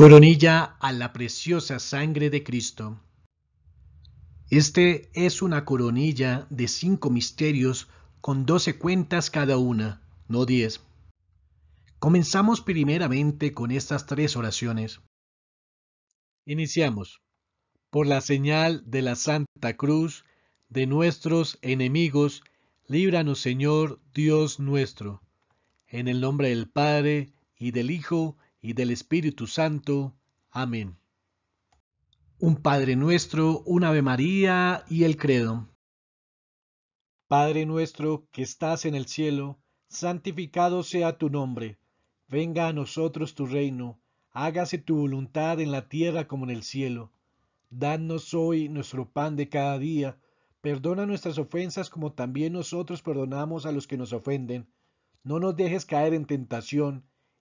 Coronilla a la preciosa sangre de Cristo. Este es una coronilla de cinco misterios con doce cuentas cada una, no diez. Comenzamos primeramente con estas tres oraciones. Iniciamos. Por la señal de la Santa Cruz, de nuestros enemigos, líbranos Señor Dios nuestro. En el nombre del Padre, y del Hijo, y y del Espíritu Santo. Amén. Un Padre nuestro, un Ave María y el Credo. Padre nuestro que estás en el cielo, santificado sea tu nombre. Venga a nosotros tu reino, hágase tu voluntad en la tierra como en el cielo. Danos hoy nuestro pan de cada día. Perdona nuestras ofensas como también nosotros perdonamos a los que nos ofenden. No nos dejes caer en tentación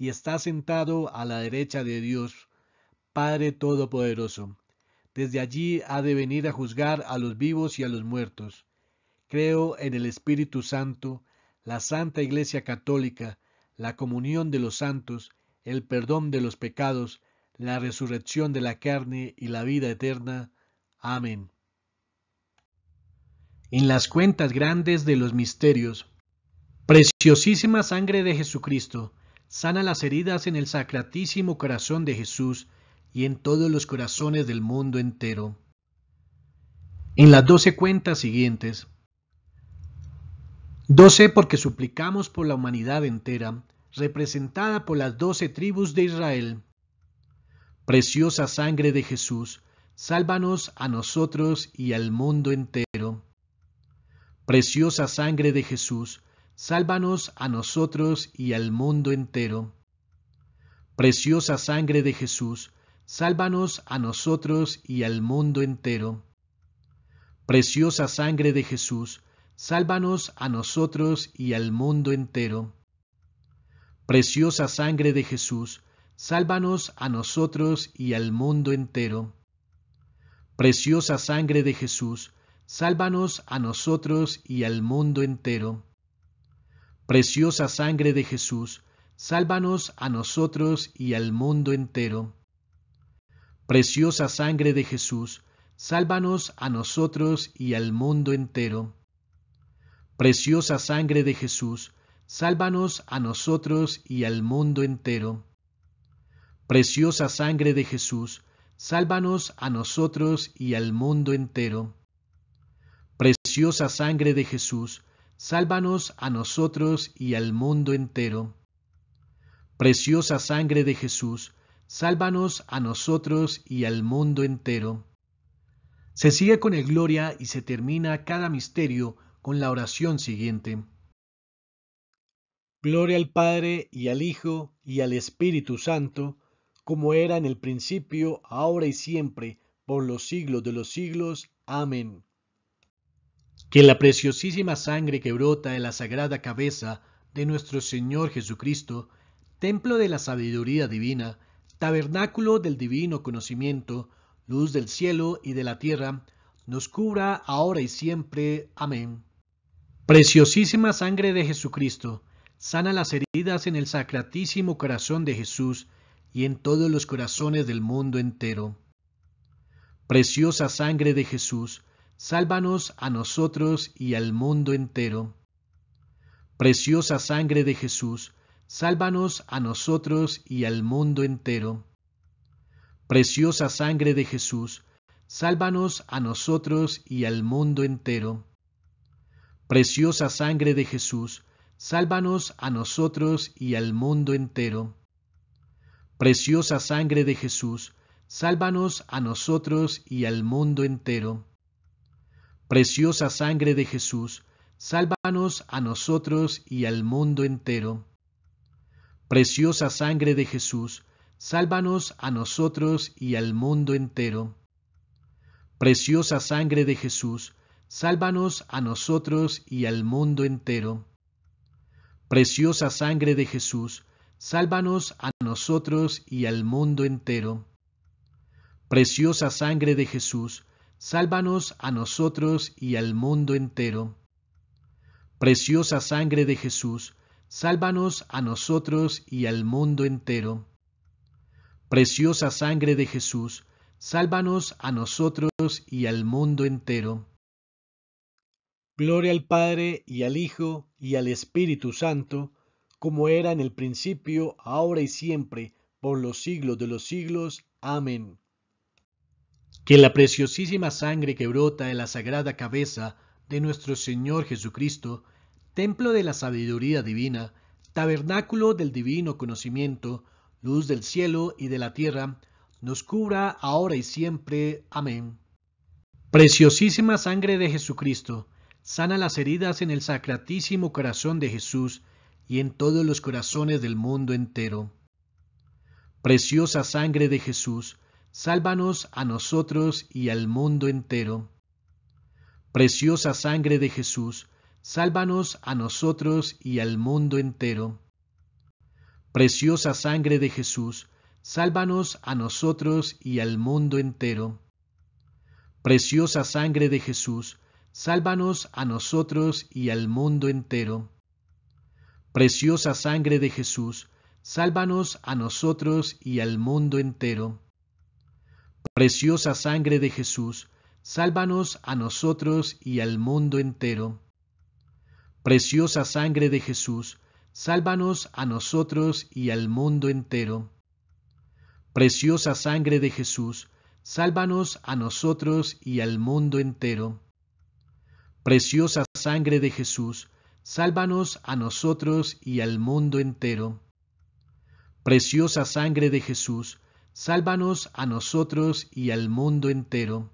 y está sentado a la derecha de Dios, Padre Todopoderoso. Desde allí ha de venir a juzgar a los vivos y a los muertos. Creo en el Espíritu Santo, la Santa Iglesia Católica, la comunión de los santos, el perdón de los pecados, la resurrección de la carne y la vida eterna. Amén. En las cuentas grandes de los misterios, preciosísima sangre de Jesucristo, sana las heridas en el sacratísimo corazón de Jesús y en todos los corazones del mundo entero. En las doce cuentas siguientes, doce porque suplicamos por la humanidad entera, representada por las doce tribus de Israel. Preciosa sangre de Jesús, sálvanos a nosotros y al mundo entero. Preciosa sangre de Jesús, sálvanos a nosotros y al mundo entero. Preciosa sangre de Jesús, sálvanos a nosotros y al mundo entero. Preciosa sangre de Jesús, sálvanos a nosotros y al mundo entero. Preciosa sangre de Jesús, sálvanos a nosotros y al mundo entero. Preciosa sangre de Jesús, sálvanos a nosotros y al mundo entero. Preciosa sangre de Jesús, sálvanos a nosotros y al mundo entero. Preciosa sangre de Jesús, sálvanos a nosotros y al mundo entero. Preciosa sangre de Jesús, sálvanos a nosotros y al mundo entero. Preciosa sangre de Jesús, sálvanos a nosotros y al mundo entero. Preciosa sangre de Jesús, sálvanos a nosotros y al mundo entero. Preciosa sangre de Jesús, sálvanos a nosotros y al mundo entero. Se sigue con el gloria y se termina cada misterio con la oración siguiente. Gloria al Padre y al Hijo y al Espíritu Santo, como era en el principio, ahora y siempre, por los siglos de los siglos. Amén que la preciosísima sangre que brota de la sagrada cabeza de nuestro Señor Jesucristo, templo de la sabiduría divina, tabernáculo del divino conocimiento, luz del cielo y de la tierra, nos cubra ahora y siempre. Amén. Preciosísima sangre de Jesucristo, sana las heridas en el sacratísimo corazón de Jesús y en todos los corazones del mundo entero. Preciosa sangre de Jesús, sálvanos a nosotros y al mundo entero. Preciosa sangre de Jesús, sálvanos a nosotros y al mundo entero. Preciosa sangre de Jesús, sálvanos a nosotros y al mundo entero. Preciosa sangre de Jesús, sálvanos a nosotros y al mundo entero. Preciosa sangre de Jesús, sálvanos a nosotros y al mundo entero. Preciosa sangre de Jesús, sálvanos a nosotros y al mundo entero. Preciosa sangre de Jesús, sálvanos a nosotros y al mundo entero. Preciosa sangre de Jesús, sálvanos a nosotros y al mundo entero. Preciosa sangre de Jesús, sálvanos a nosotros y al mundo entero. Preciosa sangre de Jesús, sálvanos a nosotros y al mundo entero. Preciosa sangre de Jesús, sálvanos a nosotros y al mundo entero. Preciosa sangre de Jesús, sálvanos a nosotros y al mundo entero. Gloria al Padre y al Hijo y al Espíritu Santo, como era en el principio, ahora y siempre, por los siglos de los siglos. Amén que la preciosísima sangre que brota de la sagrada cabeza de nuestro Señor Jesucristo, templo de la sabiduría divina, tabernáculo del divino conocimiento, luz del cielo y de la tierra, nos cubra ahora y siempre. Amén. Preciosísima sangre de Jesucristo, sana las heridas en el sacratísimo corazón de Jesús y en todos los corazones del mundo entero. Preciosa sangre de Jesús, sálvanos a nosotros y al mundo entero. Preciosa sangre de Jesús, sálvanos a nosotros y al mundo entero. Preciosa sangre de Jesús, sálvanos a nosotros y al mundo entero. Preciosa sangre de Jesús, sálvanos a nosotros y al mundo entero. Preciosa sangre de Jesús, sálvanos a nosotros y al mundo entero. Preciosa sangre de Jesús, sálvanos a nosotros y al mundo entero. Preciosa sangre de Jesús, sálvanos a nosotros y al mundo entero. Preciosa sangre de Jesús, sálvanos a nosotros y al mundo entero. Preciosa sangre de Jesús, sálvanos a nosotros y al mundo entero. Preciosa sangre de Jesús, sálvanos a nosotros y al mundo entero.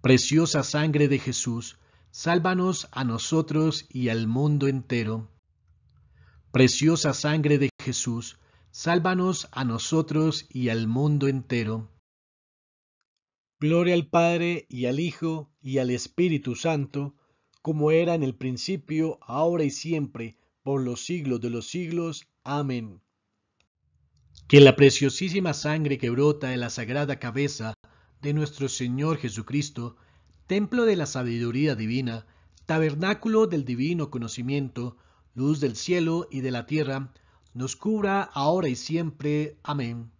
Preciosa sangre de Jesús, sálvanos a nosotros y al mundo entero. Preciosa sangre de Jesús, sálvanos a nosotros y al mundo entero. Gloria al Padre y al Hijo y al Espíritu Santo, como era en el principio, ahora y siempre, por los siglos de los siglos. Amén que la preciosísima sangre que brota de la sagrada cabeza de nuestro Señor Jesucristo, templo de la sabiduría divina, tabernáculo del divino conocimiento, luz del cielo y de la tierra, nos cubra ahora y siempre. Amén.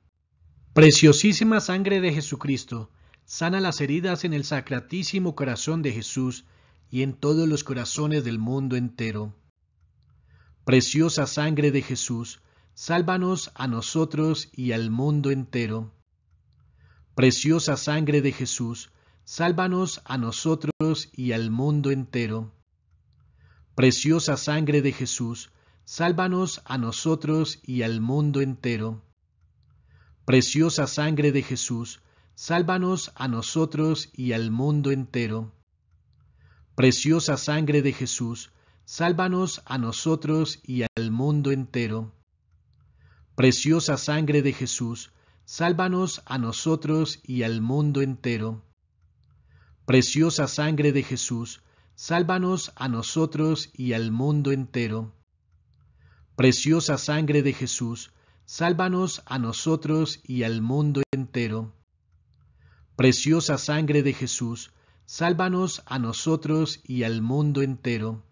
Preciosísima sangre de Jesucristo, sana las heridas en el sacratísimo corazón de Jesús y en todos los corazones del mundo entero. Preciosa sangre de Jesús, sálvanos a nosotros y al mundo entero. Preciosa sangre de Jesús, sálvanos a nosotros y al mundo entero. Preciosa sangre de Jesús, sálvanos a nosotros y al mundo entero. Preciosa sangre de Jesús, sálvanos a nosotros y al mundo entero. Preciosa sangre de Jesús, sálvanos a nosotros y al mundo entero. Preciosa sangre de Jesús, sálvanos a nosotros y al mundo entero. Preciosa sangre de Jesús, sálvanos a nosotros y al mundo entero. Preciosa sangre de Jesús, sálvanos a nosotros y al mundo entero. Preciosa sangre de Jesús, sálvanos a nosotros y al mundo entero.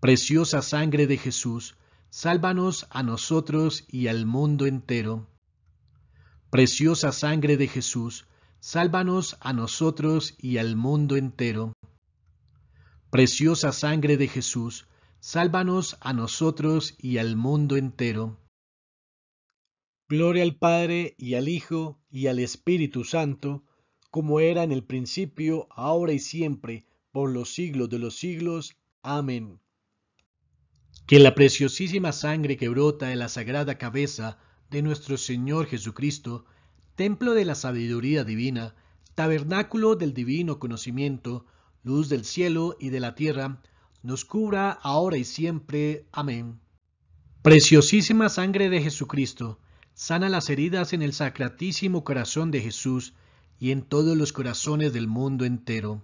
Preciosa sangre de Jesús, sálvanos a nosotros y al mundo entero. Preciosa sangre de Jesús, sálvanos a nosotros y al mundo entero. Preciosa sangre de Jesús, sálvanos a nosotros y al mundo entero. Gloria al Padre y al Hijo y al Espíritu Santo, como era en el principio, ahora y siempre, por los siglos de los siglos. Amén que la preciosísima sangre que brota de la sagrada cabeza de nuestro Señor Jesucristo, templo de la sabiduría divina, tabernáculo del divino conocimiento, luz del cielo y de la tierra, nos cubra ahora y siempre. Amén. Preciosísima sangre de Jesucristo, sana las heridas en el sacratísimo corazón de Jesús y en todos los corazones del mundo entero.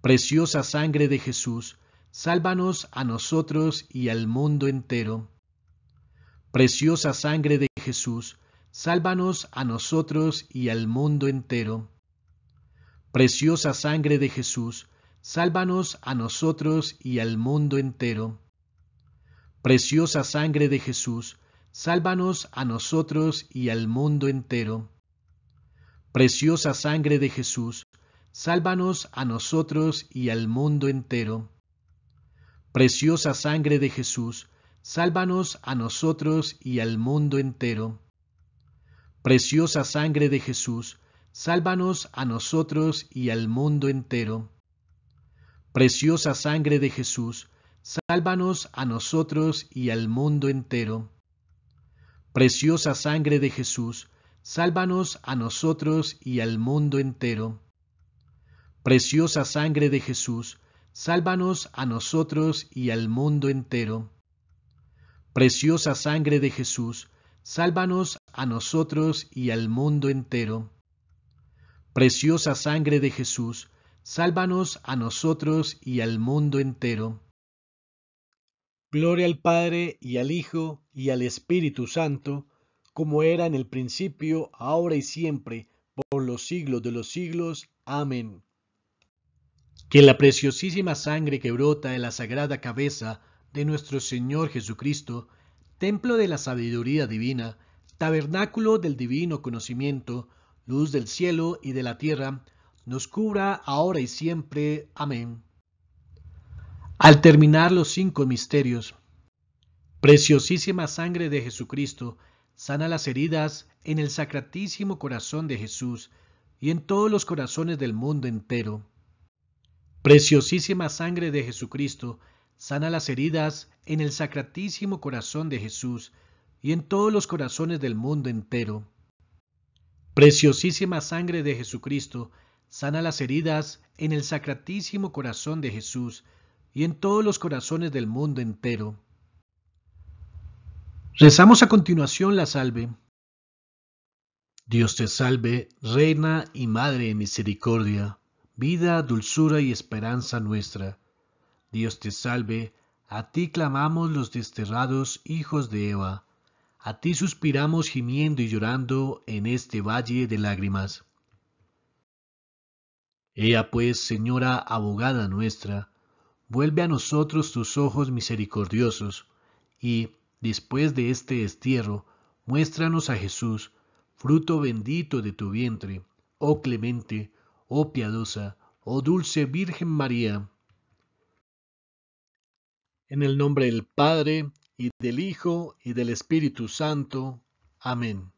Preciosa sangre de Jesús, sálvanos a nosotros y al mundo entero. Preciosa sangre de Jesús, sálvanos a nosotros y al mundo entero. Preciosa sangre de Jesús, sálvanos a nosotros y al mundo entero. Preciosa sangre de Jesús, sálvanos a nosotros y al mundo entero. Preciosa sangre de Jesús, sálvanos a nosotros y al mundo entero. Preciosa sangre de Jesús, sálvanos a nosotros y al mundo entero. Preciosa sangre de Jesús, sálvanos a nosotros y al mundo entero. Preciosa sangre de Jesús, sálvanos a nosotros y al mundo entero. Preciosa sangre de Jesús, sálvanos a nosotros y al mundo entero. Preciosa sangre de Jesús, sálvanos a nosotros y al mundo entero. Preciosa sangre de Jesús, sálvanos a nosotros y al mundo entero. Preciosa sangre de Jesús, sálvanos a nosotros y al mundo entero. Gloria al Padre y al Hijo y al Espíritu Santo, como era en el principio, ahora y siempre, por los siglos de los siglos. Amén que la preciosísima sangre que brota de la sagrada cabeza de nuestro Señor Jesucristo, templo de la sabiduría divina, tabernáculo del divino conocimiento, luz del cielo y de la tierra, nos cubra ahora y siempre. Amén. Al terminar los cinco misterios, preciosísima sangre de Jesucristo, sana las heridas en el sacratísimo corazón de Jesús y en todos los corazones del mundo entero. Preciosísima sangre de Jesucristo, sana las heridas en el sacratísimo corazón de Jesús y en todos los corazones del mundo entero. Preciosísima sangre de Jesucristo, sana las heridas en el sacratísimo corazón de Jesús y en todos los corazones del mundo entero. Rezamos a continuación la salve. Dios te salve, Reina y Madre de Misericordia vida, dulzura y esperanza nuestra. Dios te salve, a ti clamamos los desterrados hijos de Eva, a ti suspiramos gimiendo y llorando en este valle de lágrimas. Ella pues, Señora abogada nuestra, vuelve a nosotros tus ojos misericordiosos, y, después de este destierro, muéstranos a Jesús, fruto bendito de tu vientre, oh clemente, oh piadosa, oh dulce Virgen María. En el nombre del Padre, y del Hijo, y del Espíritu Santo. Amén.